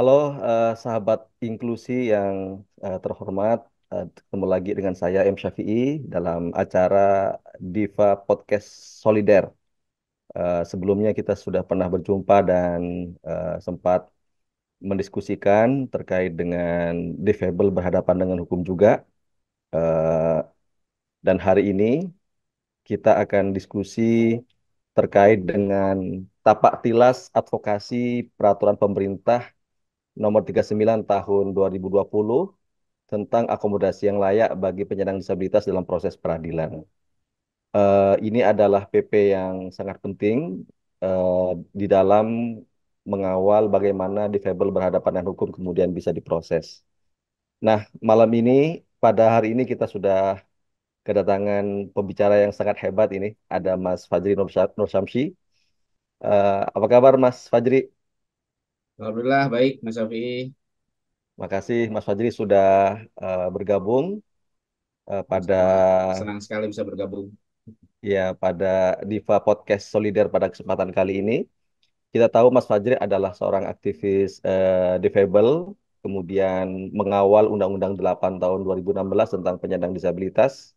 Halo uh, sahabat inklusi yang uh, terhormat, uh, ketemu lagi dengan saya M Syafi'i dalam acara Diva Podcast Solider. Uh, sebelumnya kita sudah pernah berjumpa dan uh, sempat mendiskusikan terkait dengan difabel berhadapan dengan hukum juga. Uh, dan hari ini kita akan diskusi terkait dengan tapak tilas advokasi peraturan pemerintah nomor 39 tahun 2020 tentang akomodasi yang layak bagi penyandang disabilitas dalam proses peradilan. Uh, ini adalah PP yang sangat penting uh, di dalam mengawal bagaimana difabel berhadapan dengan hukum kemudian bisa diproses. Nah, malam ini pada hari ini kita sudah kedatangan pembicara yang sangat hebat ini. Ada Mas Fajri Nur Syamsi. Uh, apa kabar Mas Fajri? Alhamdulillah baik Mas Terima kasih Mas Fajri sudah uh, bergabung uh, pada senang sekali bisa bergabung. Ya, pada Diva Podcast Solider pada kesempatan kali ini. Kita tahu Mas Fajri adalah seorang aktivis uh, difabel, kemudian mengawal Undang-Undang 8 tahun 2016 tentang penyandang disabilitas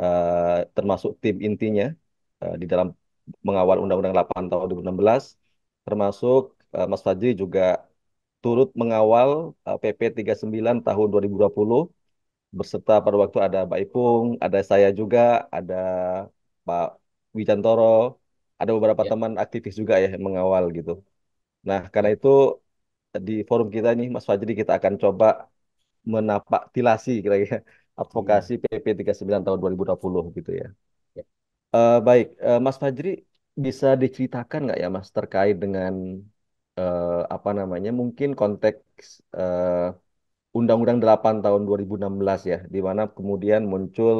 uh, termasuk tim intinya uh, di dalam mengawal Undang-Undang 8 tahun 2016 termasuk Eh, Mas Fajri juga turut mengawal PP eh, 39 tahun 2020 berserta pada waktu ada Pak Ipung, ada saya juga, ada Pak Wicantoro, ada beberapa ya. teman aktivis juga ya yang mengawal gitu. Nah, karena itu di forum kita ini, Mas Fajri kita akan coba menapak tilasi kira-kira advokasi ya. PP 39 tahun 2020 gitu ya. ya. Uh, baik, uh, Mas Fajri bisa diceritakan nggak ya Mas terkait dengan uh, apa namanya mungkin konteks eh, Undang-Undang 8 tahun 2016 ya, di mana kemudian muncul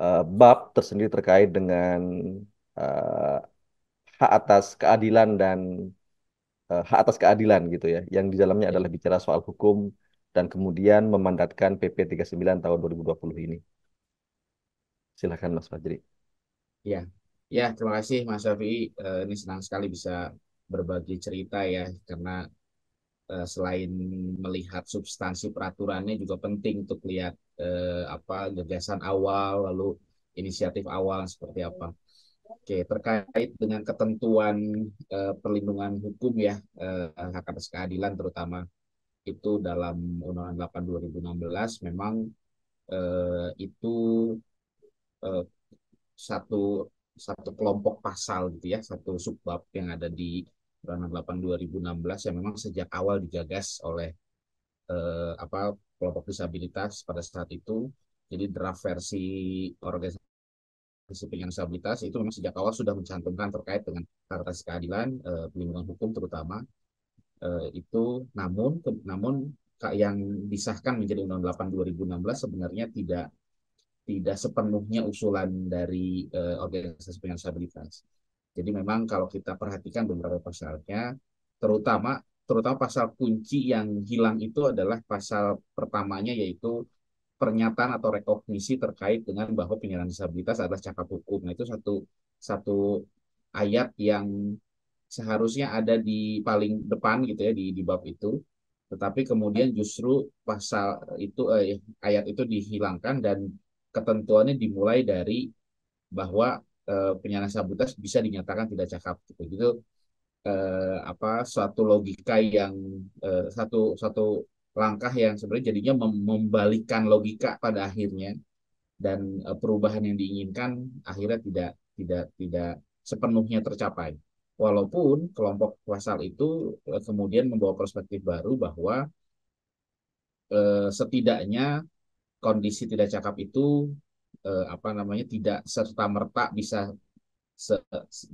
uh, bab tersendiri terkait dengan uh, hak atas keadilan dan uh, hak atas keadilan gitu ya, yang di dalamnya iya. adalah bicara soal hukum dan kemudian memandatkan PP 39 tahun 2020 ini. Silakan Mas Fajri. Ya, ya terima kasih Mas Safi ini senang sekali bisa berbagi cerita ya karena uh, selain melihat substansi peraturannya juga penting untuk lihat uh, apa gagasan awal lalu inisiatif awal seperti apa. Oke, terkait dengan ketentuan uh, perlindungan hukum ya uh, hak atas keadilan terutama itu dalam Undang-Undang 8 2016 memang uh, itu uh, satu satu kelompok pasal gitu ya, satu subbab yang ada di Peraturan 8 2016 yang memang sejak awal digagas oleh eh, apa kelompok disabilitas pada saat itu. Jadi draft versi organisasi penyandang disabilitas itu memang sejak awal sudah mencantumkan terkait dengan atas keadilan, eh, pelindungan hukum terutama eh, itu. Namun namun yang disahkan menjadi Undang-Undang 8 2016 sebenarnya tidak tidak sepenuhnya usulan dari eh, organisasi penyandang disabilitas jadi memang kalau kita perhatikan beberapa pasalnya, terutama terutama pasal kunci yang hilang itu adalah pasal pertamanya yaitu pernyataan atau rekognisi terkait dengan bahwa penyandang disabilitas adalah cakap hukum. Nah, itu satu satu ayat yang seharusnya ada di paling depan gitu ya di di bab itu. Tetapi kemudian justru pasal itu eh, ayat itu dihilangkan dan ketentuannya dimulai dari bahwa eh, penyandang bisa dinyatakan tidak cakap gitu. Gitu eh, apa suatu logika yang eh, satu satu langkah yang sebenarnya jadinya mem membalikan logika pada akhirnya dan eh, perubahan yang diinginkan akhirnya tidak tidak tidak sepenuhnya tercapai. Walaupun kelompok pasal itu eh, kemudian membawa perspektif baru bahwa eh, setidaknya kondisi tidak cakap itu eh, apa namanya tidak serta merta bisa se,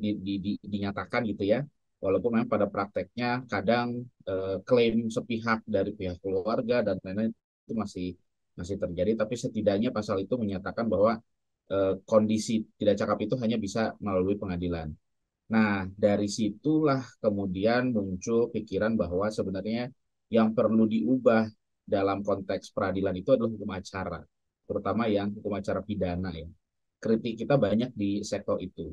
di, di, di, dinyatakan gitu ya walaupun memang pada prakteknya kadang eh, klaim sepihak dari pihak keluarga dan lain-lain itu masih masih terjadi tapi setidaknya pasal itu menyatakan bahwa eh, kondisi tidak cakap itu hanya bisa melalui pengadilan nah dari situlah kemudian muncul pikiran bahwa sebenarnya yang perlu diubah dalam konteks peradilan itu adalah hukum acara terutama yang hukum acara pidana ya. Kritik kita banyak di sektor itu.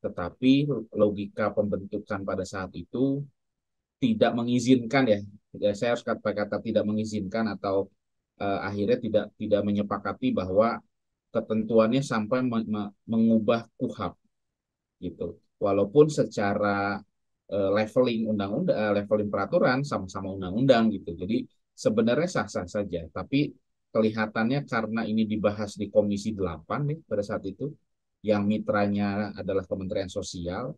Tetapi logika pembentukan pada saat itu tidak mengizinkan ya. ya saya harus kata-kata tidak mengizinkan atau uh, akhirnya tidak tidak menyepakati bahwa ketentuannya sampai me me mengubah KUHAP gitu. Walaupun secara uh, leveling undang-undang, eh, leveling peraturan sama-sama undang-undang gitu. Jadi sebenarnya sah-sah saja, tapi kelihatannya karena ini dibahas di Komisi 8 nih pada saat itu, yang mitranya adalah Kementerian Sosial.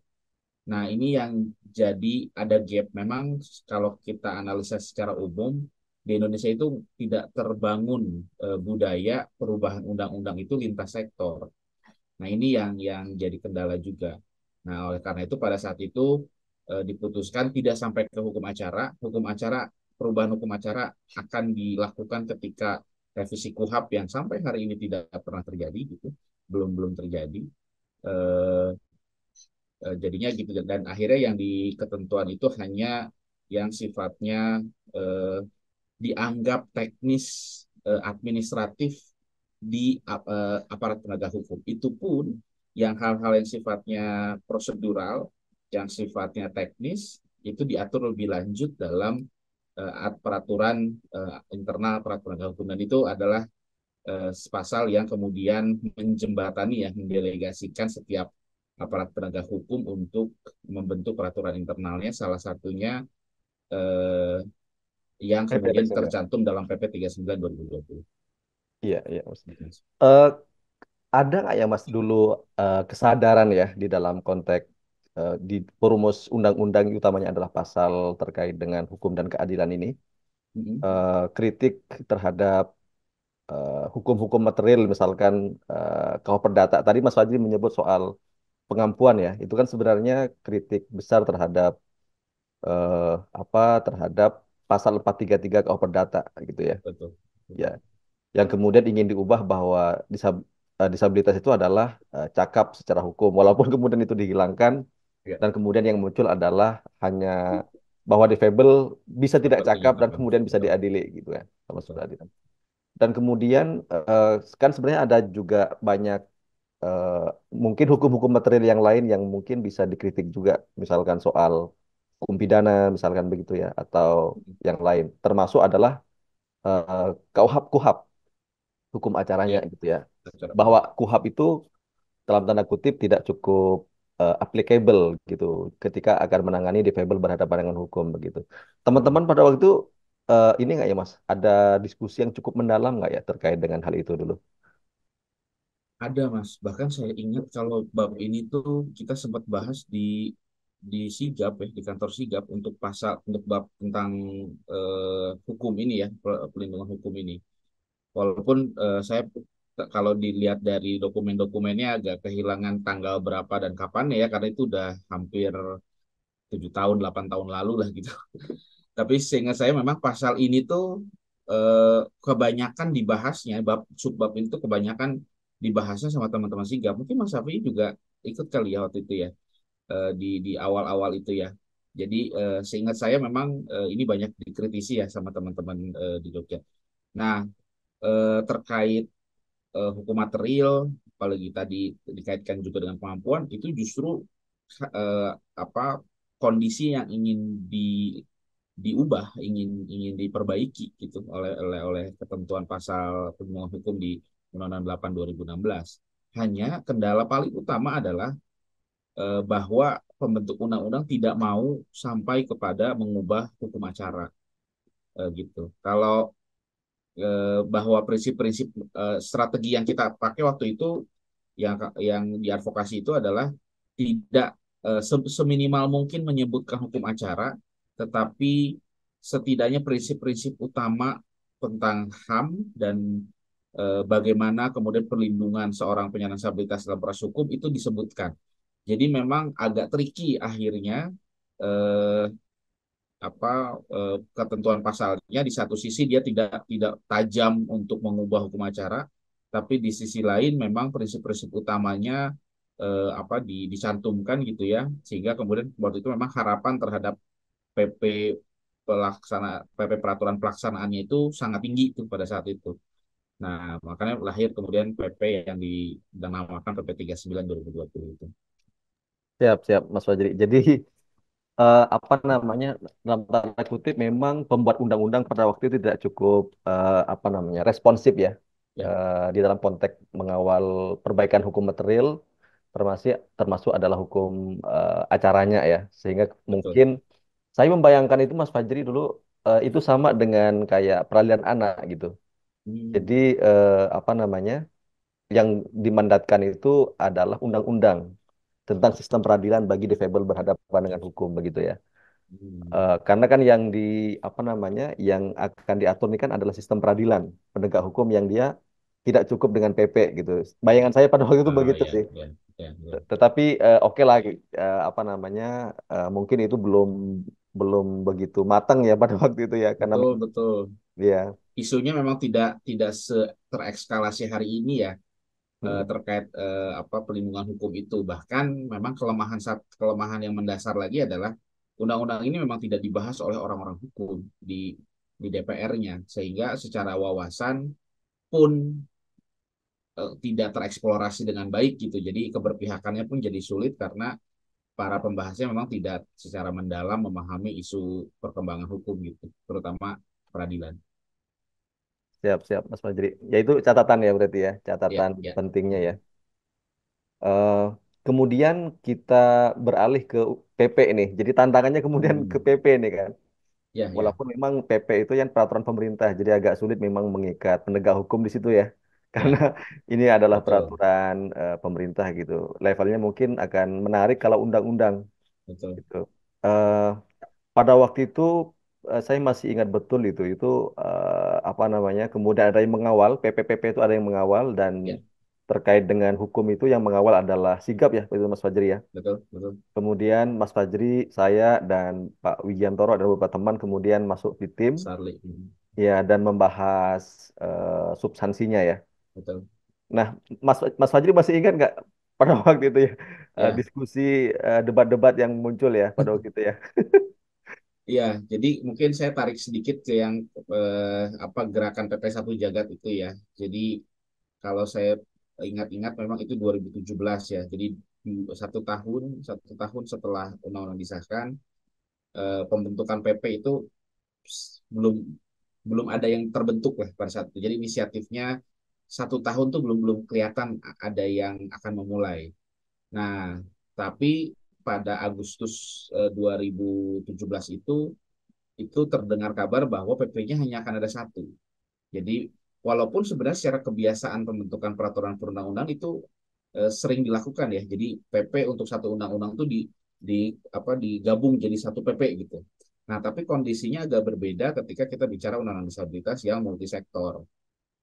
Nah ini yang jadi ada gap. Memang kalau kita analisa secara umum, di Indonesia itu tidak terbangun eh, budaya perubahan undang-undang itu lintas sektor. Nah ini yang yang jadi kendala juga. Nah oleh karena itu pada saat itu eh, diputuskan tidak sampai ke hukum acara. Hukum acara perubahan hukum acara akan dilakukan ketika revisi KUHAP yang sampai hari ini tidak pernah terjadi gitu belum belum terjadi eh, eh, jadinya gitu dan akhirnya yang di ketentuan itu hanya yang sifatnya eh, dianggap teknis eh, administratif di eh, aparat penegak hukum itu pun yang hal-hal yang sifatnya prosedural yang sifatnya teknis itu diatur lebih lanjut dalam uh, peraturan uh, internal peraturan dan itu adalah uh, eh, pasal yang kemudian menjembatani ya mendelegasikan setiap aparat penegak hukum untuk membentuk peraturan internalnya salah satunya eh, yang kemudian PP tercantum dalam PP 39 2020. Iya, iya Mas. Uh, ada nggak ya Mas dulu uh, kesadaran ya di dalam konteks Eh, di perumus undang-undang utamanya adalah pasal terkait dengan hukum dan keadilan ini mm-hmm. uh, kritik terhadap hukum eh, hukum-hukum material misalkan uh, kalau perdata tadi Mas Fajri menyebut soal pengampuan ya itu kan sebenarnya kritik besar terhadap uh, apa terhadap pasal 433 kalau Perdata gitu ya. Betul. Ya. Yang kemudian ingin diubah bahwa disab disabilitas itu adalah uh, cakap secara hukum walaupun kemudian itu dihilangkan Iya. dan kemudian yang muncul adalah hanya bahwa defable bisa tidak cakap dan kemudian bisa diadili gitu ya, sama sudah adilan. Dan kemudian uh, kan sebenarnya ada juga banyak uh, mungkin hukum-hukum material yang lain yang mungkin bisa dikritik juga misalkan soal hukum pidana misalkan begitu ya atau hmm. yang lain termasuk adalah uh, kuhap kuhap hukum acaranya ya. gitu ya bahwa kuhap itu dalam tanda kutip tidak cukup uh, applicable gitu ketika akan menangani defable berhadapan dengan hukum begitu. Teman-teman pada waktu itu uh, ini nggak ya Mas, ada diskusi yang cukup mendalam nggak ya terkait dengan hal itu dulu? Ada Mas, bahkan saya ingat kalau bab ini tuh kita sempat bahas di di Sigap ya, di kantor Sigap untuk pasal untuk bab tentang uh, hukum ini ya, pelindungan hukum ini. Walaupun uh, saya kalau dilihat dari dokumen-dokumennya agak kehilangan tanggal berapa dan kapan ya karena itu udah hampir tujuh tahun delapan tahun lalu lah gitu. Tapi seingat saya memang pasal ini tuh eh, kebanyakan dibahasnya bab subbab itu kebanyakan dibahasnya sama teman-teman sigap. Mungkin Mas Safi juga ikut kali ya waktu itu ya eh, di di awal-awal itu ya. Jadi eh, seingat saya memang eh, ini banyak dikritisi ya sama teman-teman eh, di Jogja. Nah eh, terkait uh, hukum material apalagi tadi dikaitkan juga dengan kemampuan itu justru uh, apa kondisi yang ingin di diubah ingin ingin diperbaiki gitu oleh oleh oleh ketentuan pasal penyelenggaraan hukum di Undang-Undang 8 2016 hanya kendala paling utama adalah eh, bahwa pembentuk undang-undang tidak mau sampai kepada mengubah hukum acara gitu kalau Eh, bahwa prinsip-prinsip eh, strategi yang kita pakai waktu itu yang yang diadvokasi itu adalah tidak eh, seminimal mungkin menyebutkan hukum acara tetapi setidaknya prinsip-prinsip utama tentang HAM dan bagaimana kemudian perlindungan seorang penyandang disabilitas dalam proses hukum itu disebutkan. Jadi memang agak tricky akhirnya apa eh, ketentuan pasalnya di satu sisi dia tidak tidak tajam untuk mengubah hukum acara tapi di sisi lain memang prinsip-prinsip utamanya eh, apa di, dicantumkan gitu ya sehingga kemudian waktu itu memang harapan terhadap PP pelaksana PP peraturan pelaksanaannya itu sangat tinggi itu pada saat itu nah makanya lahir kemudian PP yang dinamakan PP 39 2020 itu siap siap Mas Fajri jadi uh, apa namanya dalam tanda kutip memang pembuat undang-undang pada waktu itu tidak cukup uh, apa namanya responsif ya, ya. Uh, di dalam konteks mengawal perbaikan hukum material termasuk termasuk adalah hukum uh, acaranya ya sehingga Betul. mungkin saya membayangkan itu Mas Fajri dulu uh, itu sama dengan kayak peralihan anak gitu hmm. jadi uh, apa namanya yang dimandatkan itu adalah undang-undang tentang sistem peradilan bagi defable berhadapan dengan hukum begitu ya. Hmm. Uh, karena kan yang di apa namanya yang akan diatur ini kan adalah sistem peradilan penegak hukum yang dia tidak cukup dengan PP gitu. Bayangan saya pada waktu itu oh, begitu iya, sih. Iya, iya. iya. Tetapi uh, oke okay lah uh, apa namanya uh, mungkin itu belum belum begitu matang ya pada waktu itu ya karena betul betul. Iya. Isunya memang tidak tidak se terekskalasi hari ini ya Eh, hmm. terkait uh, apa perlindungan hukum itu. Bahkan memang kelemahan kelemahan yang mendasar lagi adalah undang-undang ini memang tidak dibahas oleh orang-orang hukum di di DPR-nya sehingga secara wawasan pun uh, tidak tereksplorasi dengan baik gitu. Jadi keberpihakannya pun jadi sulit karena para pembahasnya memang tidak secara mendalam memahami isu perkembangan hukum gitu, terutama peradilan. Siap, siap, Mas Fajri. Ya itu catatan ya berarti ya, catatan ya, ya. pentingnya ya. Uh, kemudian kita beralih ke PP nih. Jadi tantangannya kemudian hmm. ke PP nih kan. Ya, ya. Walaupun ya. memang PP itu yang peraturan pemerintah, jadi agak sulit memang mengikat penegak hukum di situ ya. ya. Karena ini adalah Betul. peraturan uh, pemerintah gitu. Levelnya mungkin akan menarik kalau undang-undang. Betul. Gitu. Uh, pada waktu itu Eh, saya masih ingat betul itu itu uh, apa namanya kemudian ada yang mengawal PPPP itu ada yang mengawal dan ya. terkait dengan hukum itu yang mengawal adalah sigap ya itu Mas Fajri ya betul betul kemudian Mas Fajri saya dan Pak Wijiantoro dan beberapa teman kemudian masuk di tim Sarli. Hmm. ya dan membahas uh, substansinya ya betul nah Mas Mas Fajri masih ingat nggak pada waktu itu ya, ya. Uh, diskusi debat-debat uh, yang muncul ya pada waktu itu ya Iya, jadi mungkin saya tarik sedikit ke yang eh, apa gerakan pp satu Jagat itu ya. Jadi kalau saya ingat-ingat memang itu 2017 ya. Jadi satu tahun satu tahun setelah undang-undang disahkan eh, pembentukan PP itu belum belum ada yang terbentuk lah pada saat itu. Jadi inisiatifnya satu tahun tuh belum belum kelihatan ada yang akan memulai. Nah, tapi pada Agustus 2017 eh, itu itu terdengar kabar bahwa PP-nya hanya akan ada satu. Jadi walaupun sebenarnya secara kebiasaan pembentukan peraturan perundang-undang itu eh, sering dilakukan ya. Jadi PP untuk satu undang-undang itu di di apa digabung jadi satu PP gitu. Nah, tapi kondisinya agak berbeda ketika kita bicara undang-undang disabilitas yang multisektor.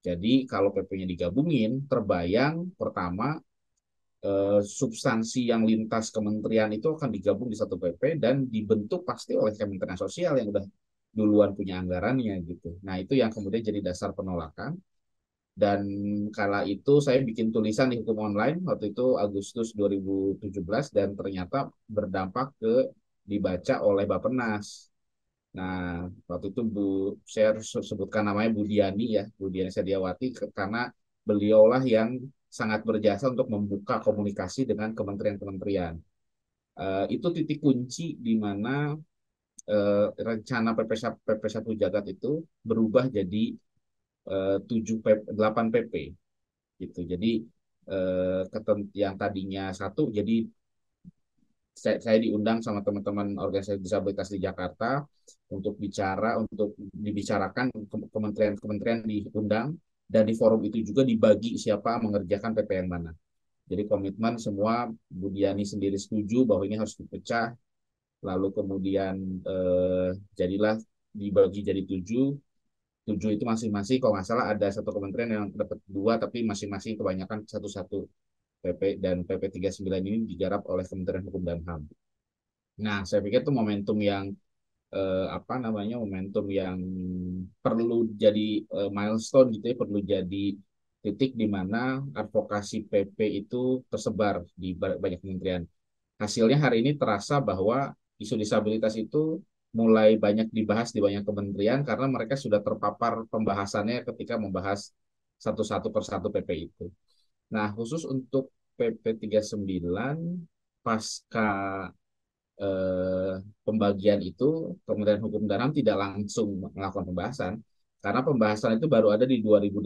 Jadi kalau PP-nya digabungin, terbayang pertama Eh, substansi yang lintas kementerian itu akan digabung di satu PP dan dibentuk pasti oleh Kementerian Sosial yang udah duluan punya anggarannya gitu. Nah itu yang kemudian jadi dasar penolakan. Dan kala itu saya bikin tulisan di hukum online waktu itu Agustus 2017 dan ternyata berdampak ke dibaca oleh Bapenas. Nah, waktu itu Bu, saya sebutkan namanya Bu Diani ya, Bu Diani Sediawati, karena beliaulah yang sangat berjasa untuk membuka komunikasi dengan kementerian-kementerian. Uh, itu titik kunci di mana uh, rencana PP, PP Jagat itu berubah jadi uh, 7 PP, 8 PP. Gitu. Jadi uh, yang tadinya satu jadi saya, saya diundang sama teman-teman organisasi disabilitas di Jakarta untuk bicara untuk dibicarakan kementerian-kementerian diundang dan di forum itu juga dibagi siapa mengerjakan PPN mana. Jadi komitmen semua Budiani sendiri setuju bahwa ini harus dipecah, lalu kemudian eh, jadilah dibagi jadi tujuh, tujuh itu masing-masing kalau nggak salah ada satu kementerian yang dapat dua tapi masing-masing kebanyakan satu-satu PP dan PP 39 ini digarap oleh Kementerian Hukum dan HAM. Nah, saya pikir itu momentum yang eh, apa namanya momentum yang perlu jadi eh, milestone gitu ya perlu jadi titik di mana advokasi PP itu tersebar di banyak kementerian. Hasilnya hari ini terasa bahwa isu disabilitas itu mulai banyak dibahas di banyak kementerian karena mereka sudah terpapar pembahasannya ketika membahas satu-satu persatu PP itu. Nah, khusus untuk PP 39 pasca eh, pembagian itu Kementerian Hukum dan HAM tidak langsung melakukan pembahasan karena pembahasan itu baru ada di 2018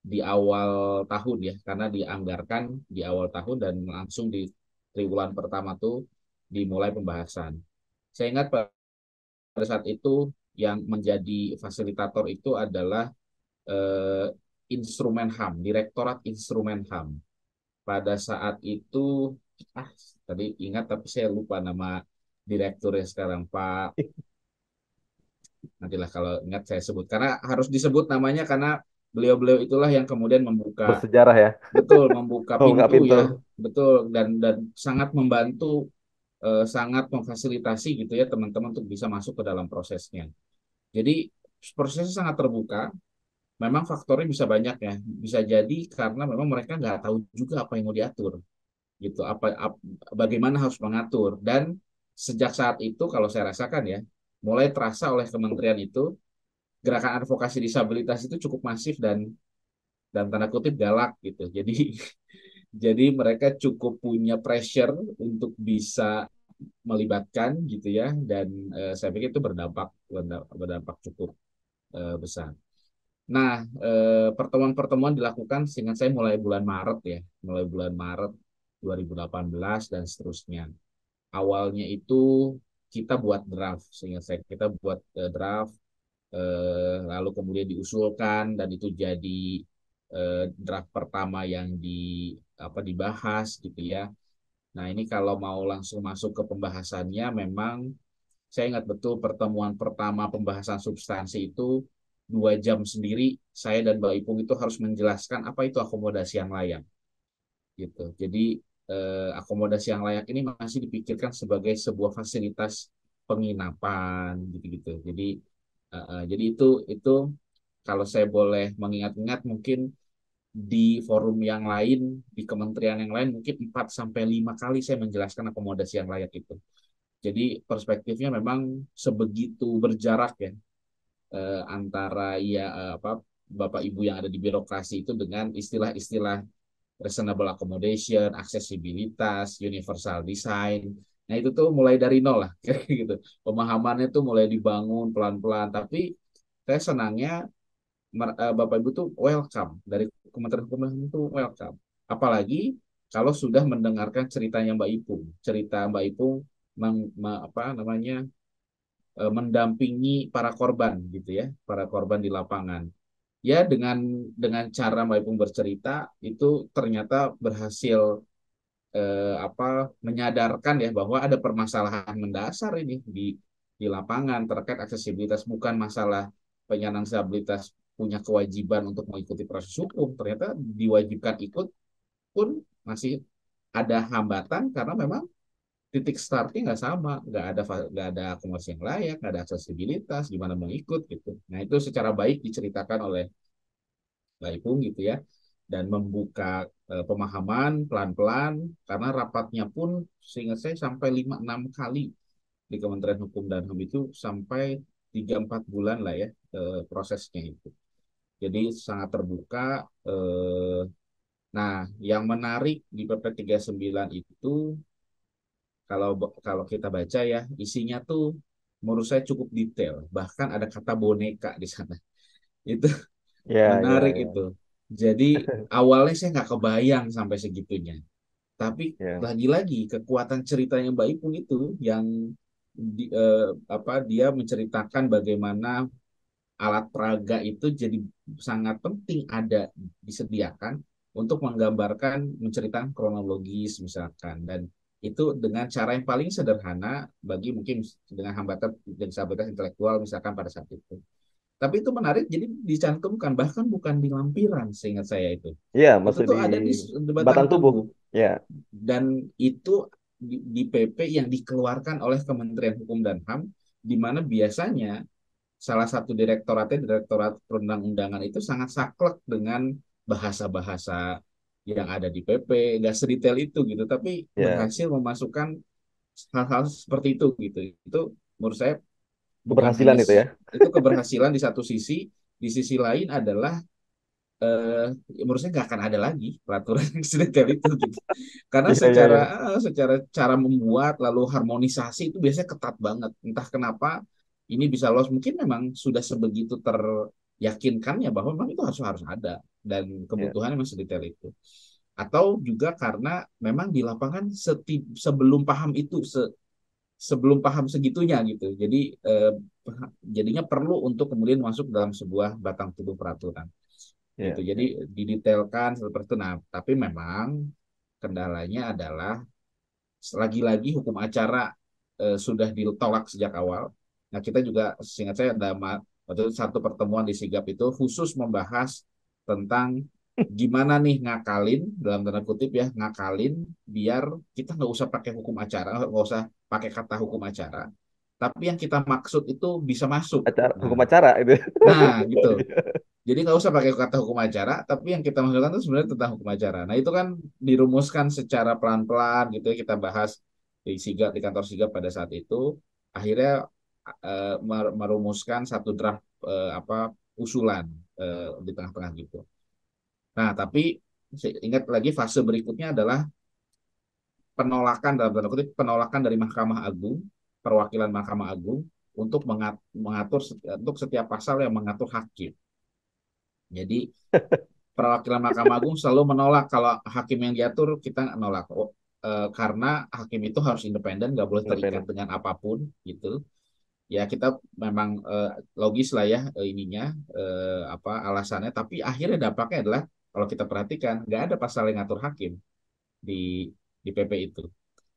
di awal tahun ya karena dianggarkan di awal tahun dan langsung di triwulan pertama tuh dimulai pembahasan. Saya ingat pada saat itu yang menjadi fasilitator itu adalah eh, instrumen HAM, Direktorat Instrumen HAM. Pada saat itu ah tadi ingat tapi saya lupa nama direkturnya sekarang Pak nantilah kalau ingat saya sebut karena harus disebut namanya karena beliau-beliau itulah yang kemudian membuka sejarah ya betul membuka pintu, pintu ya betul dan dan sangat membantu eh, sangat memfasilitasi gitu ya teman-teman untuk bisa masuk ke dalam prosesnya jadi prosesnya sangat terbuka memang faktornya bisa banyak ya bisa jadi karena memang mereka nggak tahu juga apa yang mau diatur gitu apa, apa bagaimana harus mengatur dan sejak saat itu kalau saya rasakan ya mulai terasa oleh kementerian itu gerakan advokasi disabilitas itu cukup masif dan dan tanda kutip galak gitu jadi jadi mereka cukup punya pressure untuk bisa melibatkan gitu ya dan eh, saya pikir itu berdampak berdampak cukup eh, besar. Nah eh, pertemuan-pertemuan dilakukan seingat saya mulai bulan Maret ya mulai bulan Maret 2018 dan seterusnya. Awalnya itu kita buat draft, sehingga saya kita buat uh, draft, uh, lalu kemudian diusulkan dan itu jadi uh, draft pertama yang di apa dibahas gitu ya. Nah ini kalau mau langsung masuk ke pembahasannya, memang saya ingat betul pertemuan pertama pembahasan substansi itu dua jam sendiri saya dan Mbak Ipung itu harus menjelaskan apa itu akomodasi yang layak gitu. Jadi eh, akomodasi yang layak ini masih dipikirkan sebagai sebuah fasilitas penginapan gitu-gitu. Jadi eh, eh, jadi itu itu kalau saya boleh mengingat-ingat mungkin di forum yang lain, di kementerian yang lain mungkin 4 sampai 5 kali saya menjelaskan akomodasi yang layak itu. Jadi perspektifnya memang sebegitu berjarak ya eh, antara ya eh, apa Bapak Ibu yang ada di birokrasi itu dengan istilah-istilah reasonable accommodation, aksesibilitas, universal design. Nah itu tuh mulai dari nol lah gitu. Pemahamannya tuh mulai dibangun pelan-pelan. Tapi saya senangnya eh, Bapak Ibu tuh welcome dari Kementerian Hukum itu welcome. Apalagi kalau sudah mendengarkan ceritanya Mbak Ipung, cerita Mbak Ipung apa namanya eh, mendampingi para korban gitu ya, para korban di lapangan ya dengan dengan cara Mbak bercerita itu ternyata berhasil eh, apa menyadarkan ya bahwa ada permasalahan mendasar ini di di lapangan terkait aksesibilitas bukan masalah penyandang disabilitas punya kewajiban untuk mengikuti proses hukum ternyata diwajibkan ikut pun masih ada hambatan karena memang titik startnya nggak sama, nggak ada nggak ada akomodasi yang layak, nggak ada aksesibilitas, gimana mau ikut gitu. Nah itu secara baik diceritakan oleh Laipung gitu ya, dan membuka e, pemahaman pelan-pelan karena rapatnya pun seingat saya sampai 5-6 kali di Kementerian Hukum dan HAM itu sampai 3-4 bulan lah ya e, prosesnya itu. Jadi sangat terbuka. E, nah yang menarik di PP 39 itu kalau kalau kita baca ya isinya tuh menurut saya cukup detail bahkan ada kata boneka di sana itu yeah, ya, menarik yeah, yeah. itu jadi awalnya saya nggak kebayang sampai segitunya tapi ya. lagi-lagi kekuatan ceritanya Mbak Ipung itu yang di, eh, apa dia menceritakan bagaimana alat peraga itu jadi sangat penting ada disediakan untuk menggambarkan menceritakan kronologis misalkan dan itu dengan cara yang paling sederhana bagi mungkin dengan hambatan dan disabilitas intelektual misalkan pada saat itu. Tapi itu menarik, jadi dicantumkan bahkan bukan di lampiran, seingat saya itu. Iya, maksudnya itu di... ada di, di batang, batang tubuh. tubuh. Ya. Dan itu di, di PP yang dikeluarkan oleh Kementerian Hukum dan Ham, di mana biasanya salah satu direktoratnya direktorat perundang-undangan itu sangat saklek dengan bahasa-bahasa yang ada di PP nggak sedetail itu gitu tapi yeah. berhasil memasukkan hal-hal seperti itu gitu itu menurut saya keberhasilan itu ya itu keberhasilan di satu sisi di sisi lain adalah eh, menurut saya nggak akan ada lagi peraturan yang sedetail itu gitu. karena yeah, iya, secara yeah, iya. yeah. secara cara membuat lalu harmonisasi itu biasanya ketat banget entah kenapa ini bisa los mungkin memang sudah sebegitu ter yakinkannya bahwa memang itu harus harus ada dan kebutuhannya yeah. masih detail itu atau juga karena memang di lapangan seti, sebelum paham itu se, sebelum paham segitunya gitu jadi eh, jadinya perlu untuk kemudian masuk dalam sebuah batang tubuh peraturan yeah. gitu jadi ya. didetailkan seperti itu nah tapi memang kendalanya adalah lagi-lagi hukum acara eh, sudah ditolak sejak awal nah kita juga seingat saya ada waktu itu satu pertemuan di Sigap itu khusus membahas tentang gimana nih ngakalin dalam tanda kutip ya ngakalin biar kita nggak usah pakai hukum acara nggak usah pakai kata hukum acara tapi yang kita maksud itu bisa masuk acara, nah, hukum acara itu nah gitu iya. jadi nggak usah pakai kata hukum acara tapi yang kita maksudkan itu sebenarnya tentang hukum acara nah itu kan dirumuskan secara pelan pelan gitu ya kita bahas di sigap di kantor sigap pada saat itu akhirnya Eh, merumuskan satu draft uh, apa usulan uh, di tengah-tengah gitu. Nah, tapi ingat lagi fase berikutnya adalah penolakan dalam tanda kutip penolakan dari Mahkamah Agung, perwakilan Mahkamah Agung untuk mengatur untuk setiap pasal yang mengatur hakim. Jadi perwakilan Mahkamah Agung selalu menolak kalau hakim yang diatur kita nolak oh, eh, karena hakim itu harus independen, nggak boleh terikat dengan apapun gitu ya kita memang eh, logis lah ya eh, ininya eh, apa alasannya tapi akhirnya dampaknya adalah kalau kita perhatikan nggak ada pasal yang ngatur hakim di di PP itu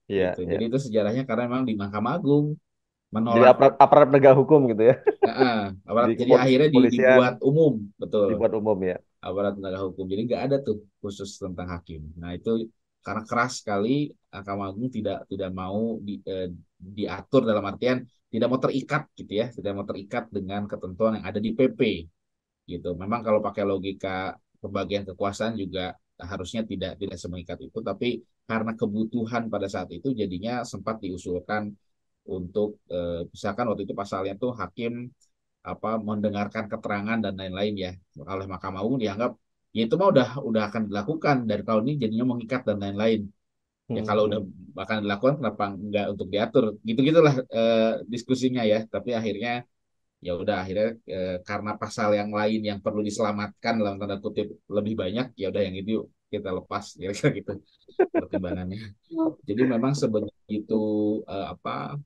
Iya. Gitu. Ya. Jadi itu sejarahnya karena memang di Mahkamah Agung menolak di aparat, aparat negara hukum gitu ya. Nah, aparat jadi, jadi akhirnya di, dibuat umum, betul. Dibuat umum ya. Aparat negara hukum. Jadi nggak ada tuh khusus tentang hakim. Nah, itu karena keras sekali Mahkamah eh, Agung tidak tidak mau di, eh, diatur dalam artian tidak mau terikat gitu ya, tidak mau terikat dengan ketentuan yang ada di PP gitu. Memang kalau pakai logika pembagian kekuasaan juga harusnya tidak tidak semengikat itu, tapi karena kebutuhan pada saat itu jadinya sempat diusulkan untuk eh, misalkan waktu itu pasalnya tuh hakim apa mendengarkan keterangan dan lain-lain ya oleh Mahkamah Agung dianggap ya itu mah udah udah akan dilakukan dari tahun ini jadinya mengikat dan lain-lain ya hmm. kalau udah bahkan dilakukan kenapa nggak untuk diatur gitu gitulah eh, diskusinya ya tapi akhirnya ya udah akhirnya eh, karena pasal yang lain yang perlu diselamatkan dalam tanda kutip lebih banyak ya udah yang itu kita lepas kira-kira gitu pertimbangannya jadi memang sebegitu eh, apa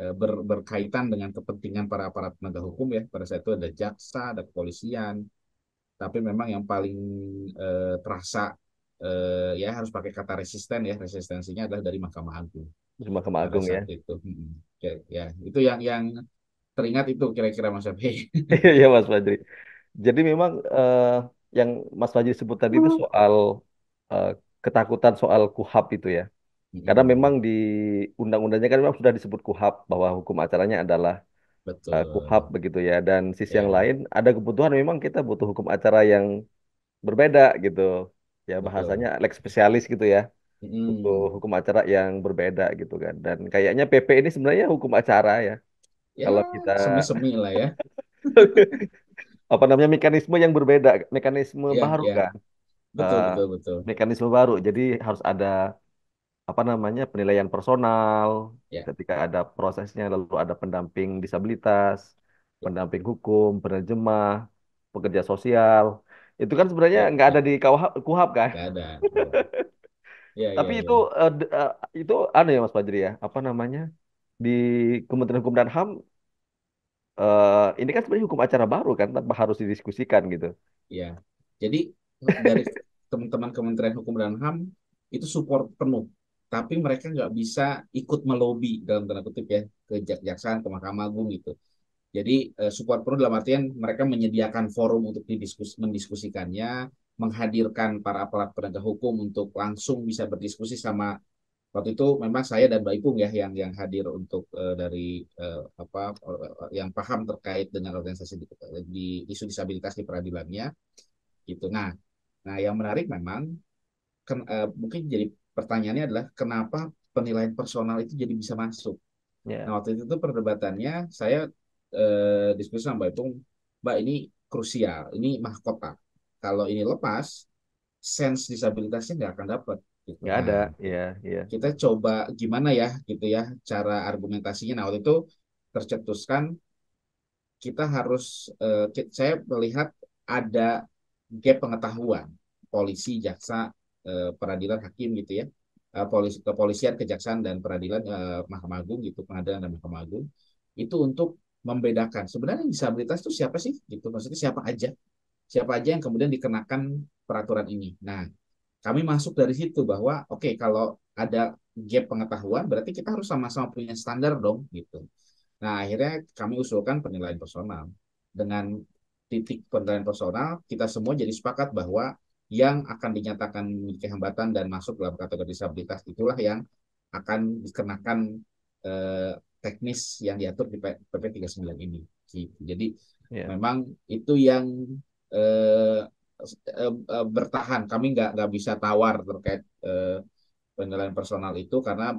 eh, ber, berkaitan dengan kepentingan para aparat penegak hukum ya pada saat itu ada jaksa ada kepolisian tapi memang yang paling eh, terasa eh, ya harus pakai kata resisten ya resistensinya adalah dari Mahkamah Agung dari Mahkamah Agung ya itu hmm. ya itu yang yang teringat itu kira-kira Mas Fadri ya iya, Mas Fajri. jadi memang uh, yang Mas Fajri sebut tadi itu soal uh, ketakutan soal kuhap itu ya karena memang di undang-undangnya kan memang sudah disebut kuhap bahwa hukum acaranya adalah Betul. Uh, begitu ya. Dan sisi yeah. yang ya. lain ada kebutuhan memang kita butuh hukum acara yang berbeda gitu. Ya bahasanya Betul. lex spesialis gitu ya. Mm. Untuk hukum acara yang berbeda gitu kan. Dan kayaknya PP ini sebenarnya hukum acara ya. ya Kalau kita semi-semi lah ya. apa namanya mekanisme yang berbeda, mekanisme yeah, baru yeah. kan. Betul, uh, betul, betul. Mekanisme baru. Jadi harus ada apa namanya penilaian personal, yeah. ketika ada prosesnya lalu ada pendamping disabilitas, yeah. pendamping hukum, penerjemah, pekerja sosial, itu kan sebenarnya ya. nggak ya. ada di kuhap kan? Gak ada. Ya, ya, Tapi ya, itu ya. Uh, itu ada anu ya Mas Fajri ya, apa namanya di Kementerian Hukum dan Ham uh, ini kan sebenarnya hukum acara baru kan tanpa harus didiskusikan gitu. Ya, jadi dari teman-teman Kementerian Hukum dan Ham itu support penuh tapi mereka nggak bisa ikut melobi dalam tanda kutip ya ke kejaksaan ke Mahkamah Agung gitu. Jadi eh, support perlu dalam artian mereka menyediakan forum untuk didiskus mendiskusikannya, menghadirkan para aparat penegak hukum untuk langsung bisa berdiskusi sama waktu itu memang saya dan Mbak Ipung ya yang yang hadir untuk uh, dari uh, apa yang paham terkait dengan organisasi di, di isu disabilitas di peradilannya gitu. Nah, nah yang menarik memang ken, uh, mungkin jadi pertanyaannya adalah kenapa penilaian personal itu jadi bisa masuk. Yeah. Nah waktu itu tuh perdebatannya saya eh, diskusi sama Mbak Ipung, Mbak ini krusial, ini mahkota. Kalau ini lepas, sense disabilitasnya nggak akan dapat. Gitu. Nggak ada, nah, Iya, yeah, Yeah. Kita coba gimana ya, gitu ya, cara argumentasinya. Nah waktu itu tercetuskan kita harus, eh, saya melihat ada gap pengetahuan polisi, jaksa, Eh, peradilan hakim gitu ya eh, kepolisian kejaksaan dan peradilan eh, mahkamah agung gitu pengadilan dan mahkamah agung itu untuk membedakan sebenarnya disabilitas itu siapa sih gitu maksudnya siapa aja siapa aja yang kemudian dikenakan peraturan ini nah kami masuk dari situ bahwa oke okay, kalau ada gap pengetahuan berarti kita harus sama-sama punya standar dong gitu nah akhirnya kami usulkan penilaian personal dengan titik penilaian personal kita semua jadi sepakat bahwa yang akan dinyatakan memiliki hambatan dan masuk dalam kategori disabilitas itulah yang akan dikenakan eh, teknis yang diatur di PP 39 ini. Gitu. Jadi yeah. memang itu yang eh, eh, bertahan. Kami nggak nggak bisa tawar terkait eh, penilaian personal itu karena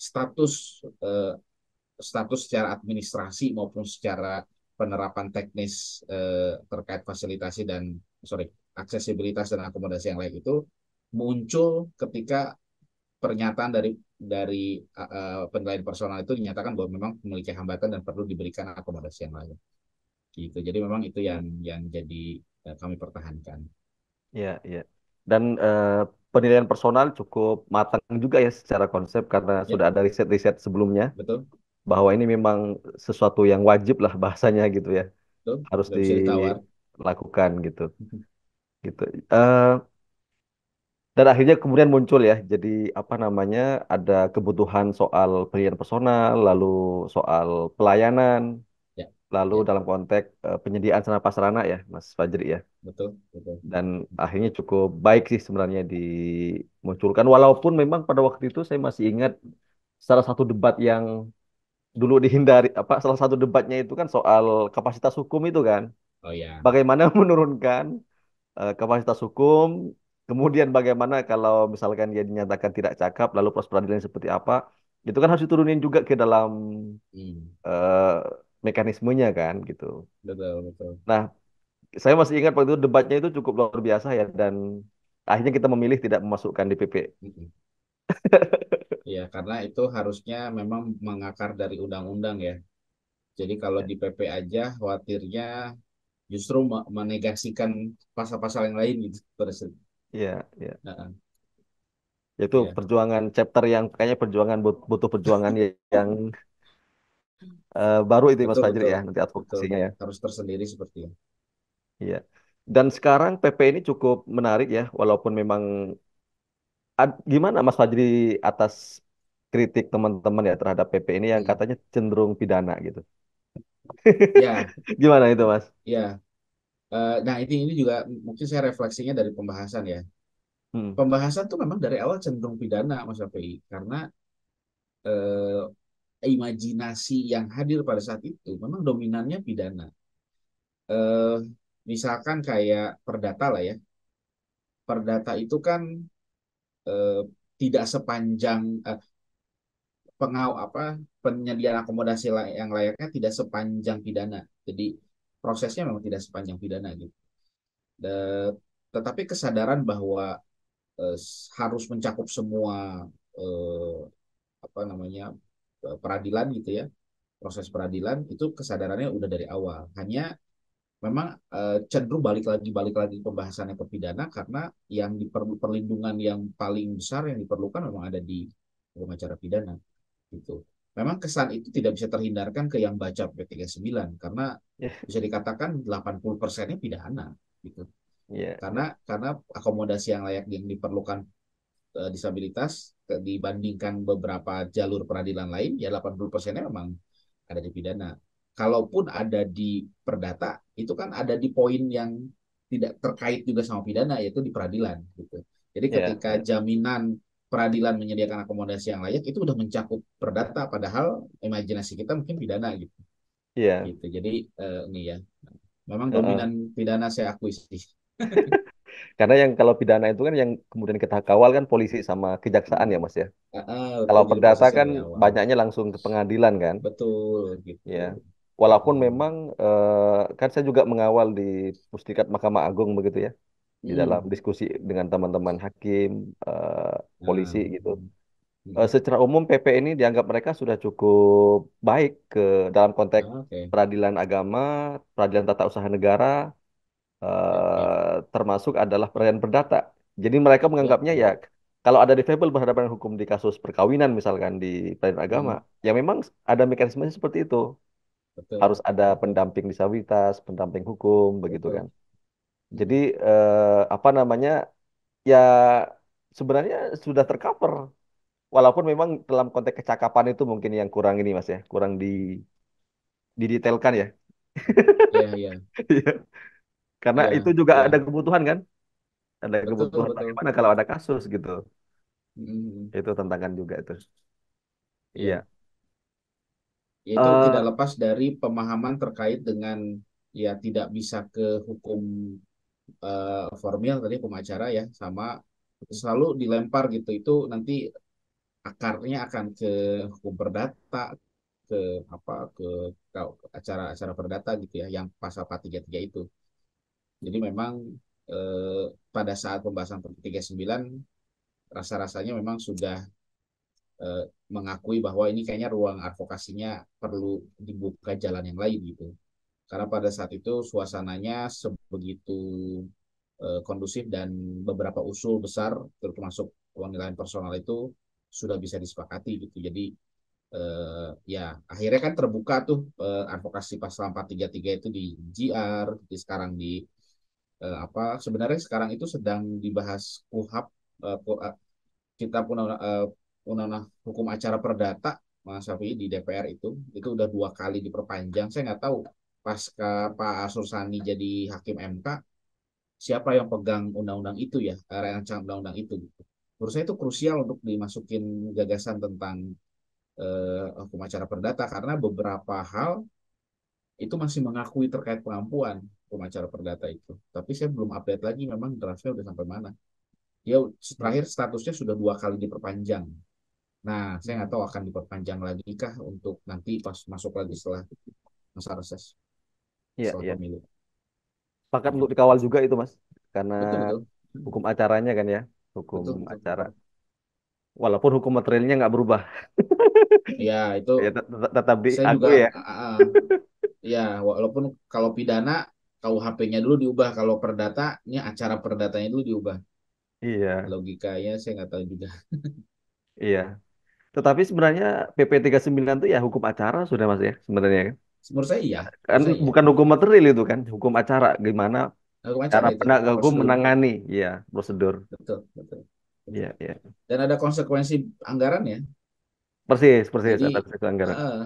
status eh, status secara administrasi maupun secara penerapan teknis eh, terkait fasilitasi dan sorry aksesibilitas dan akomodasi yang lain itu muncul ketika pernyataan dari dari uh, penilaian personal itu dinyatakan bahwa memang memiliki hambatan dan perlu diberikan akomodasi yang lain. Gitu. Jadi memang itu yang yang jadi uh, kami pertahankan. Iya, iya. Dan uh, penilaian personal cukup matang juga ya secara konsep karena ya. sudah ada riset-riset sebelumnya. Betul. Bahwa ini memang sesuatu yang wajib lah bahasanya gitu ya. Betul. Harus ditawar. dilakukan gitu. Mm-hmm gitu. Uh, dan akhirnya kemudian muncul ya jadi apa namanya ada kebutuhan soal pilihan personal lalu soal pelayanan ya. lalu ya. dalam konteks uh, penyediaan sarana prasarana ya Mas Fajri ya betul betul dan akhirnya cukup baik sih sebenarnya dimunculkan walaupun memang pada waktu itu saya masih ingat salah satu debat yang dulu dihindari apa salah satu debatnya itu kan soal kapasitas hukum itu kan oh ya bagaimana menurunkan uh, kapasitas hukum, kemudian bagaimana kalau misalkan dia dinyatakan tidak cakap, lalu proses peradilan seperti apa, itu kan harus diturunin juga ke dalam hmm. uh, mekanismenya kan gitu. Betul betul. Nah, saya masih ingat waktu itu debatnya itu cukup luar biasa ya dan akhirnya kita memilih tidak memasukkan DPP. Hmm. Iya, karena itu harusnya memang mengakar dari undang-undang ya. Jadi kalau ya. di PP aja khawatirnya justru menegasikan pasal-pasal yang lain gitu Iya, iya. Nah. Itu yeah. perjuangan chapter yang kayaknya perjuangan butuh perjuangan ya, yang uh, baru itu ya, Mas Fajri ya nanti advokasinya betul. ya. Harus tersendiri seperti itu. Iya. Dan sekarang PP ini cukup menarik ya walaupun memang ad, gimana Mas Fajri atas kritik teman-teman ya terhadap PP ini yang hmm. katanya cenderung pidana gitu. Ya. Gimana itu, Mas? Ya. Uh, nah, ini ini juga mungkin saya refleksinya dari pembahasan ya. Hmm. Pembahasan tuh memang dari awal cenderung pidana, Mas Rafi, karena uh, imajinasi yang hadir pada saat itu memang dominannya pidana. Uh, misalkan kayak perdata lah ya. Perdata itu kan tidak sepanjang uh, pengawal apa penyediaan akomodasi yang layaknya tidak sepanjang pidana. Jadi prosesnya memang tidak sepanjang pidana gitu. De, tetapi kesadaran bahwa e, harus mencakup semua e, apa namanya eh, peradilan gitu ya proses peradilan itu kesadarannya udah dari awal. Hanya memang e, cenderung balik lagi balik lagi pembahasannya ke pidana karena yang di perlindungan yang paling besar yang diperlukan memang ada di hukum pidana gitu. Memang kesan itu tidak bisa terhindarkan ke yang baca P39 karena ya. bisa dikatakan 80 persennya pidana gitu. Yeah. Karena karena akomodasi yang layak yang diperlukan uh, disabilitas ke, dibandingkan beberapa jalur peradilan lain ya 80 persennya memang ada di pidana. Kalaupun ada di perdata itu kan ada di poin yang tidak terkait juga sama pidana yaitu di peradilan gitu. Jadi ya, ketika yeah. jaminan peradilan menyediakan akomodasi yang layak itu udah mencakup perdata padahal imajinasi kita mungkin pidana gitu. Iya. Yeah. Gitu. Jadi uh, ini ya. Memang dominan uh pidana saya akui sih. Karena yang kalau pidana itu kan yang kemudian kita kawal kan polisi sama kejaksaan ya Mas ya. Uh, kalau perdata kan awal. banyaknya langsung ke pengadilan kan. Betul gitu. Ya. Walaupun memang uh, kan saya juga mengawal di Pusdikat Mahkamah Agung begitu ya di hmm. dalam diskusi dengan teman-teman hakim, uh, polisi nah. gitu. Uh, secara umum PP ini dianggap mereka sudah cukup baik ke dalam konteks ah, peradilan agama, peradilan tata usaha negara, uh, termasuk adalah peradilan perdata. Jadi mereka menganggapnya ya kalau ada defable berhadapan hukum di kasus perkawinan misalkan di peradilan agama, hmm. ya memang ada mekanismenya seperti itu. Harus ada pendamping disabilitas, pendamping hukum, begitu kan. Jadi eh, apa namanya ya sebenarnya sudah tercover walaupun memang dalam konteks kecakapan itu mungkin yang kurang ini Mas ya, kurang di didetailkan ya. Iya, iya. iya. Karena ya, itu juga iya. ada kebutuhan kan? Ada betul, kebutuhan betul. bagaimana kalau ada kasus gitu. Mm-hmm. Itu tantangan juga itu. Iya. iya. Ya itu uh, tidak eh lepas dari pemahaman terkait dengan ya tidak bisa ke hukum uh, eh, formil tadi pemacara ya sama selalu dilempar gitu itu nanti akarnya akan ke hukum perdata ke apa ke acara-acara perdata gitu ya yang pasal 433 itu. Jadi memang eh, pada saat pembahasan 439 rasa-rasanya memang sudah eh, mengakui bahwa ini kayaknya ruang advokasinya perlu dibuka jalan yang lain gitu karena pada saat itu suasananya sebegitu uh, kondusif dan beberapa usul besar termasuk penilaian personal itu sudah bisa disepakati gitu. Jadi uh, ya akhirnya kan terbuka tuh uh, advokasi pasal 433 itu di GR, di sekarang di uh, apa sebenarnya sekarang itu sedang dibahas KUHAP kita pun undang-undang undang hukum acara perdata Mas Safi di DPR itu itu udah dua kali diperpanjang. Saya nggak tahu pas ke Pak Asur Sani jadi hakim MK siapa yang pegang undang-undang itu ya eh, rancangan undang-undang itu gitu. Menurut saya itu krusial untuk dimasukin gagasan tentang eh, hukum acara perdata karena beberapa hal itu masih mengakui terkait pengampuan hukum acara perdata itu. Tapi saya belum update lagi memang draftnya udah sampai mana. ya terakhir statusnya sudah dua kali diperpanjang. Nah, saya nggak tahu akan diperpanjang lagi kah untuk nanti pas masuk lagi setelah masa reses. Iya, iya. pemilu. Sepakat untuk dikawal juga itu, Mas. Karena betul. hukum acaranya kan ya, hukum betul, acara. Walaupun hukum materialnya nggak berubah. Iya itu Ya, tet- tet- tetap saya juga ya. Ah, ah, ah. Iya, walaupun kalau pidana KUHP-nya dulu diubah, kalau perdata ini acara perdatanya dulu diubah. Iya, Logikanya saya nggak tahu juga. iya. Tetapi sebenarnya PP 39 itu ya hukum acara sudah Mas ya sebenarnya kan menurut saya iya. Kan saya iya. bukan iya. hukum material itu kan, hukum acara gimana hukum acara cara penegak hukum menangani, ya prosedur. Betul, betul. Iya, iya. Dan ada konsekuensi anggaran ya. Persis, persis jadi, ada konsekuensi anggaran. Uh,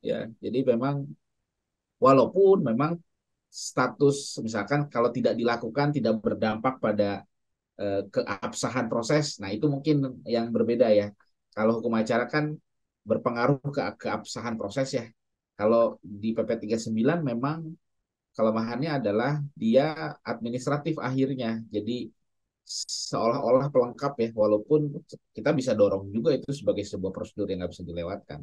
ya, jadi memang walaupun memang status misalkan kalau tidak dilakukan tidak berdampak pada uh, keabsahan proses. Nah, itu mungkin yang berbeda ya. Kalau hukum acara kan berpengaruh ke keabsahan proses ya. Kalau di PP 39 memang kelemahannya adalah dia administratif akhirnya. Jadi seolah-olah pelengkap ya, walaupun kita bisa dorong juga itu sebagai sebuah prosedur yang nggak bisa dilewatkan.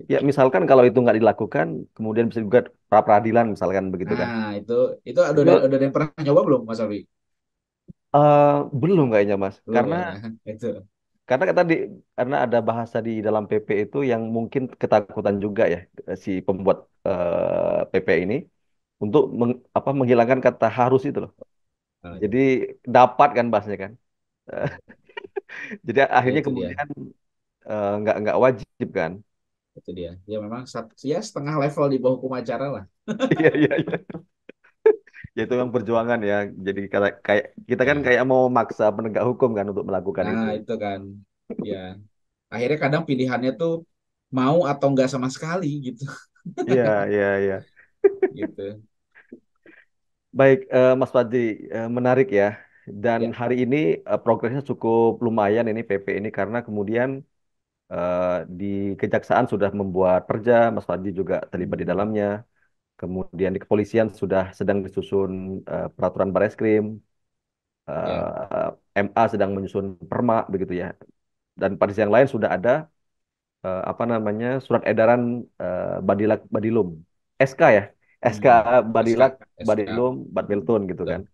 Gitu. Ya misalkan kalau itu nggak dilakukan, kemudian bisa juga pra peradilan misalkan begitu kan? Nah itu itu ada ada yang pernah nyoba belum Mas Abi? Uh, eh, belum kayaknya Mas, belum karena ya, itu. Karena tadi karena ada bahasa di dalam PP itu yang mungkin ketakutan juga ya si pembuat uh, eh, PP ini untuk meng, apa menghilangkan kata harus itu loh. Ah, iya. Jadi dapat kan bahasanya kan. Jadi ya, akhirnya kemudian nggak eh, nggak nggak wajib kan. Itu dia. Ya memang ya setengah level di bawah hukum acara lah. Iya iya iya ya itu yang perjuangan ya jadi kata kayak kita kan iya. kayak mau maksa penegak hukum kan untuk melakukan nah, itu itu kan ya akhirnya kadang pilihannya tuh mau atau enggak sama sekali gitu iya iya iya gitu baik uh, Mas Fadji uh, eh, menarik ya dan ya. hari ini uh, progresnya cukup lumayan ini PP ini karena kemudian di kejaksaan sudah membuat perja, Mas Fadli juga terlibat di hmm. dalamnya. Kemudian di kepolisian sudah sedang disusun uh, peraturan bareskrim, uh, ya. yeah. MA sedang menyusun perma begitu ya. Dan pada yang lain sudah ada uh, apa namanya surat edaran uh, eh, Badilak Badilum, SK ya, SK hmm. Badilak SK. Badilum Badmilton gitu kan.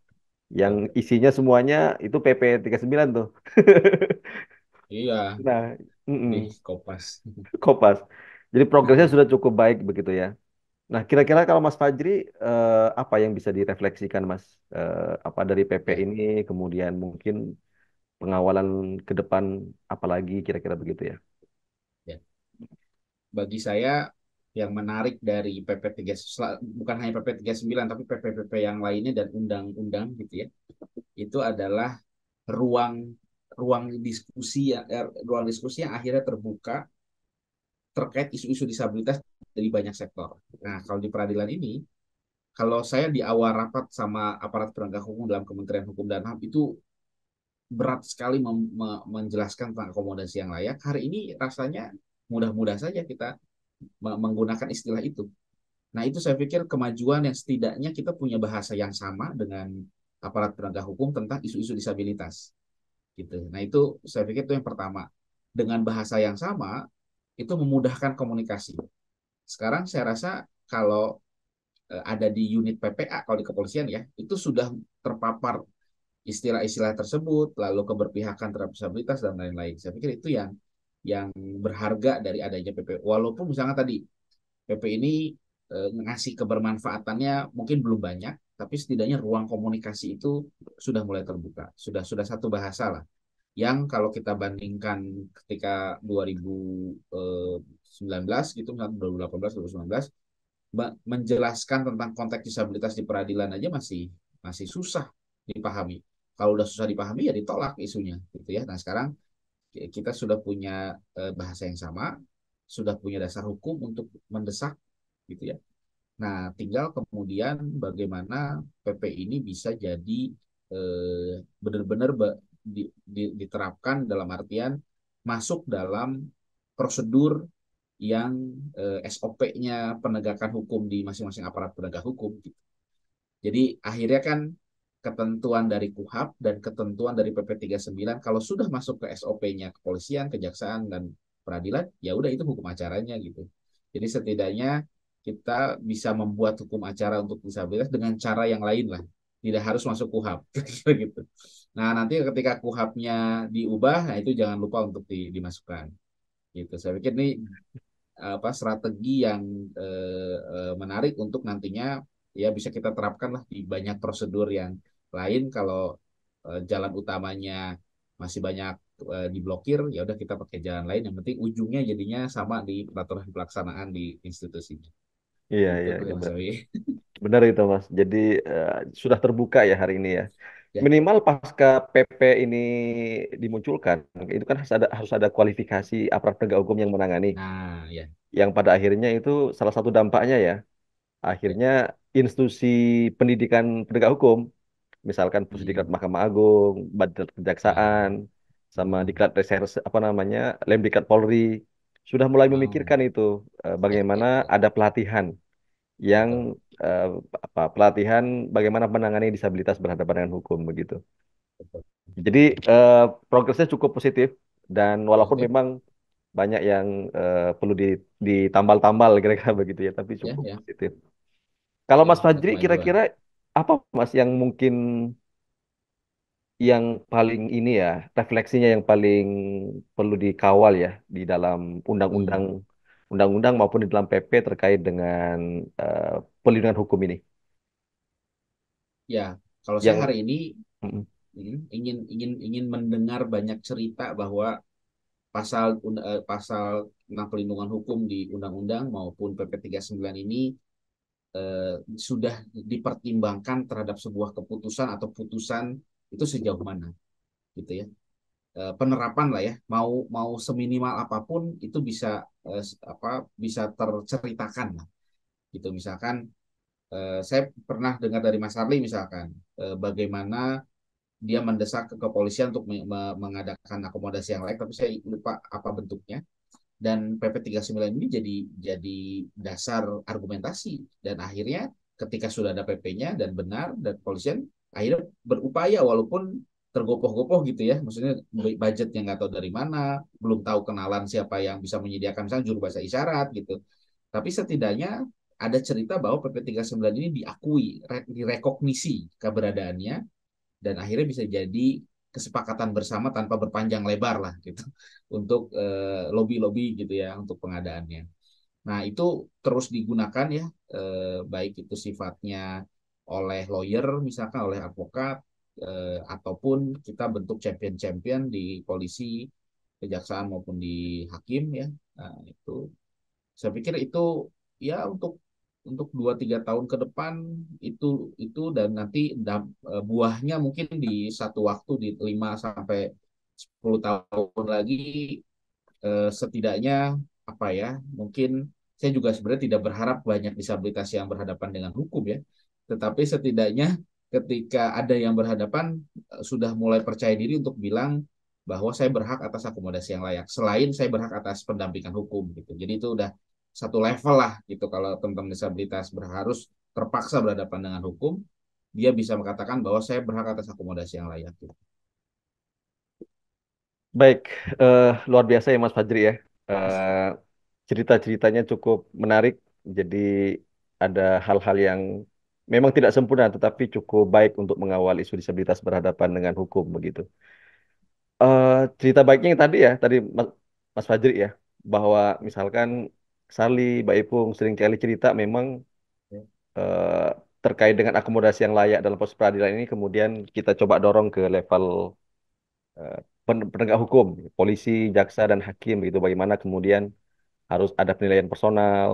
Yang isinya semuanya itu PP 39 tuh. iya. Nah, mm -mm. Ini Kopas. Kopas. Jadi progresnya nah. sudah cukup baik begitu ya. Nah, kira-kira kalau Mas Fajri, eh, apa yang bisa direfleksikan, Mas? Eh, apa dari PP ini, kemudian mungkin pengawalan ke depan, apalagi kira-kira begitu ya? ya. Bagi saya, yang menarik dari PP 39 bukan hanya PP 39 tapi PP-PP yang lainnya dan undang-undang gitu ya. Itu adalah ruang ruang diskusi ya, eh, ruang diskusi yang akhirnya terbuka terkait isu-isu disabilitas dari banyak sektor. Nah, kalau di peradilan ini, kalau saya di awal rapat sama aparat penegak hukum dalam Kementerian Hukum dan HAM itu berat sekali menjelaskan tentang akomodasi yang layak. Hari ini rasanya mudah-mudah saja kita menggunakan istilah itu. Nah, itu saya pikir kemajuan yang setidaknya kita punya bahasa yang sama dengan aparat penegak hukum tentang isu-isu disabilitas. Gitu. Nah, itu saya pikir itu yang pertama. Dengan bahasa yang sama, itu memudahkan komunikasi. Sekarang saya rasa kalau eh, ada di unit PPA kalau di kepolisian ya itu sudah terpapar istilah-istilah tersebut lalu keberpihakan terhadap disabilitas dan lain-lain saya pikir itu yang yang berharga dari adanya PP walaupun misalnya tadi PP ini e, ngasih kebermanfaatannya mungkin belum banyak tapi setidaknya ruang komunikasi itu sudah mulai terbuka sudah sudah satu bahasa lah yang kalau kita bandingkan ketika 2019 eh, gitu misalnya 2018 2019 menjelaskan tentang konteks disabilitas di peradilan aja masih masih susah dipahami. Kalau udah susah dipahami ya ditolak isunya gitu ya. Nah, sekarang kita sudah punya eh, bahasa yang sama, sudah punya dasar hukum untuk mendesak gitu ya. Nah, tinggal kemudian bagaimana PP ini bisa jadi eh, benar-benar di, di, diterapkan dalam artian masuk dalam prosedur yang eh, SOP-nya penegakan hukum di masing-masing aparat penegak hukum. Gitu. Jadi akhirnya kan ketentuan dari KUHAP dan ketentuan dari PP 39 kalau sudah masuk ke SOP-nya kepolisian, kejaksaan dan peradilan, ya udah itu hukum acaranya gitu. Jadi setidaknya kita bisa membuat hukum acara untuk disabilitas dengan cara yang lain lah tidak harus masuk kuhap gitu. Nah nanti ketika kuhabnya diubah, nah itu jangan lupa untuk di, dimasukkan. Gitu. Saya pikir ini apa strategi yang eh, eh, menarik untuk nantinya ya bisa kita terapkan lah di banyak prosedur yang lain kalau eh, jalan utamanya masih banyak eh, diblokir ya udah kita pakai jalan lain yang penting ujungnya jadinya sama di peraturan pelaksanaan di institusinya. Iya, gitu, iya. iya, Benar itu Mas. Jadi uh, sudah terbuka ya hari ini ya. Ya. Minimal pasca PP ini dimunculkan, itu kan harus ada harus ada kualifikasi aparat penegak hukum yang menangani. Nah, ya. Yang pada akhirnya itu salah satu dampaknya ya, ya. akhirnya institusi pendidikan penegak hukum, misalkan hmm. Pusdiklat Mahkamah Agung, Badan Kejaksaan, ya. sama Diklat Reserse apa namanya, Lemdiklat Polri, sudah mulai oh. memikirkan itu uh, bagaimana ada pelatihan yang uh, apa pelatihan bagaimana menangani disabilitas berhadapan dengan hukum begitu. Jadi uh, progresnya cukup positif dan walaupun ya, memang banyak yang uh, perlu ditambal-tambal kira-kira begitu ya, tapi iya, cukup ya, ya. positif. Kalau Mas iya, Fajri kira-kira apa Mas yang mungkin yang paling ini ya refleksinya yang paling perlu dikawal ya di dalam undang-undang hmm. undang-undang maupun di dalam PP terkait dengan uh, perlindungan hukum ini. Ya, kalau yang, saya hari ini mm, ingin ingin ingin mendengar banyak cerita bahwa pasal uh, pasal tentang perlindungan hukum di undang-undang maupun PP 39 ini uh, sudah dipertimbangkan terhadap sebuah keputusan atau putusan itu sejauh mana gitu ya eh, penerapan lah ya mau mau seminimal apapun itu bisa eh, apa bisa terceritakan lah gitu misalkan eh, saya pernah dengar dari Mas Arli misalkan bagaimana dia mendesak ke kepolisian untuk mengadakan akomodasi yang lain tapi saya lupa apa bentuknya dan PP 39 ini jadi jadi dasar argumentasi dan akhirnya ketika sudah ada PP-nya dan benar dan kepolisian akhirnya berupaya walaupun tergopoh-gopoh gitu ya maksudnya budget yang nggak tahu dari mana belum tahu kenalan siapa yang bisa menyediakan misalnya juru bahasa isyarat gitu tapi setidaknya ada cerita bahwa PP39 ini diakui direkognisi keberadaannya dan akhirnya bisa jadi kesepakatan bersama tanpa berpanjang lebar lah gitu untuk lobby eh, lobby-lobby gitu ya untuk pengadaannya nah itu terus digunakan ya e, baik itu sifatnya oleh lawyer misalkan oleh advokat eh, ataupun kita bentuk champion-champion di polisi kejaksaan maupun di hakim ya nah, itu saya pikir itu ya untuk untuk dua tiga tahun ke depan itu itu dan nanti dam, eh, buahnya mungkin di satu waktu di lima sampai sepuluh tahun lagi eh, setidaknya apa ya mungkin saya juga sebenarnya tidak berharap banyak disabilitas yang berhadapan dengan hukum ya tetapi setidaknya ketika ada yang berhadapan eh, sudah mulai percaya diri untuk bilang bahwa saya berhak atas akomodasi yang layak selain saya berhak atas pendampingan hukum gitu. Jadi itu udah satu level lah gitu kalau teman-teman disabilitas berharus terpaksa berhadapan dengan hukum, dia bisa mengatakan bahwa saya berhak atas akomodasi yang layak gitu. Baik, uh, luar biasa ya Mas Fajri ya. Uh, cerita-ceritanya cukup menarik. Jadi ada hal-hal yang memang tidak sempurna tetapi cukup baik untuk mengawal isu disabilitas berhadapan dengan hukum begitu. Uh, cerita baiknya yang tadi ya, tadi Mas, Mas Fajri ya, bahwa misalkan Sali, Mbak Ipung sering kali cerita memang uh, terkait dengan akomodasi yang layak dalam proses peradilan ini kemudian kita coba dorong ke level uh, penegak hukum, polisi, jaksa dan hakim gitu bagaimana kemudian harus ada penilaian personal,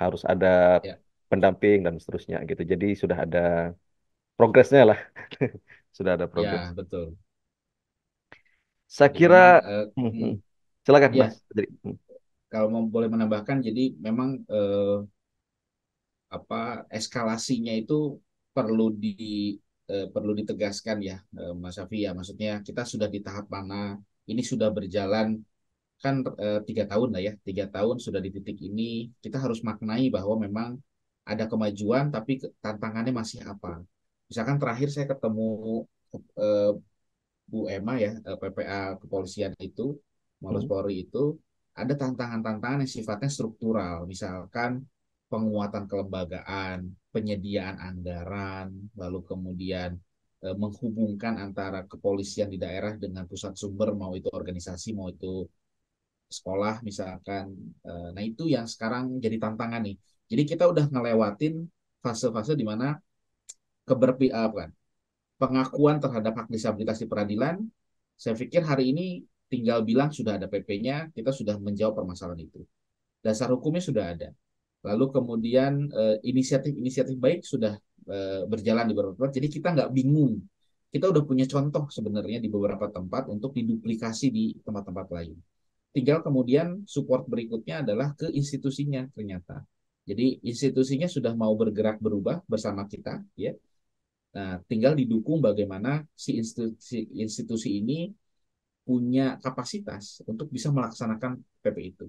harus ada ya pendamping dan seterusnya gitu. Jadi sudah ada progresnya lah. sudah ada ya, progres. Ya, betul. Saya kira uh, silakan ya. Mas. Jadi, Kalau mau boleh menambahkan jadi memang eh, apa eskalasinya itu perlu di eh, perlu ditegaskan ya eh, Mas Safi ya maksudnya kita sudah di tahap mana ini sudah berjalan kan eh, tiga tahun lah ya tiga tahun sudah di titik ini kita harus maknai bahwa memang ada kemajuan tapi tantangannya masih apa misalkan terakhir saya ketemu eh, Bu Emma ya eh, PPA kepolisian itu Mabes hmm. Polri itu ada tantangan-tantangan yang sifatnya struktural misalkan penguatan kelembagaan penyediaan anggaran lalu kemudian eh, menghubungkan antara kepolisian di daerah dengan pusat sumber mau itu organisasi mau itu sekolah misalkan eh, nah itu yang sekarang jadi tantangan nih jadi kita udah ngelewatin fase-fase di mana keberpihakan ah, pengakuan terhadap hak disabilitas di peradilan. Saya pikir hari ini tinggal bilang sudah ada PP-nya, kita sudah menjawab permasalahan itu. Dasar hukumnya sudah ada. Lalu kemudian eh, inisiatif-inisiatif baik sudah eh, berjalan di beberapa tempat. Jadi kita nggak bingung. Kita udah punya contoh sebenarnya di beberapa tempat untuk diduplikasi di tempat-tempat lain. Tinggal kemudian support berikutnya adalah ke institusinya ternyata. Jadi institusinya sudah mau bergerak berubah bersama kita, ya. Nah, tinggal didukung bagaimana si institusi, institusi ini punya kapasitas untuk bisa melaksanakan PP itu.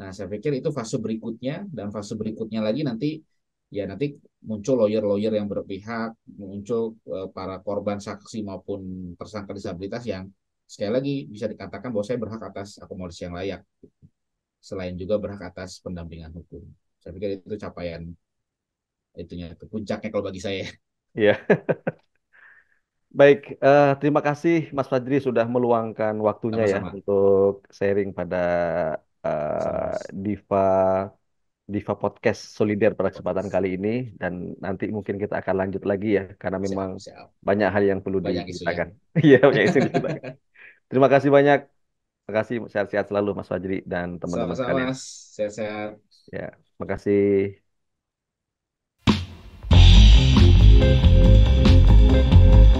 Nah, saya pikir itu fase berikutnya dan fase berikutnya lagi nanti ya nanti muncul lawyer-lawyer yang berpihak, muncul eh, para korban saksi maupun tersangka disabilitas yang sekali lagi bisa dikatakan bahwa saya berhak atas akomodasi yang layak. Selain juga berhak atas pendampingan hukum saya pikir kan itu capaian itunya itu puncaknya kalau bagi saya Iya. Baik, uh, terima kasih Mas Fadri sudah meluangkan waktunya ya Sama-sama. ya untuk sharing pada uh, Sama-sama. Eh, Diva Diva Podcast Solidar pada kesempatan kali ini dan nanti mungkin kita akan lanjut lagi ya karena memang siap, siap. banyak hal yang perlu diceritakan. Iya, banyak isu diceritakan. terima kasih banyak. Terima kasih sehat-sehat selalu Mas Fajri dan teman-teman Sama-sama, sekalian. Sehat-sehat. Ya. Makasih. thank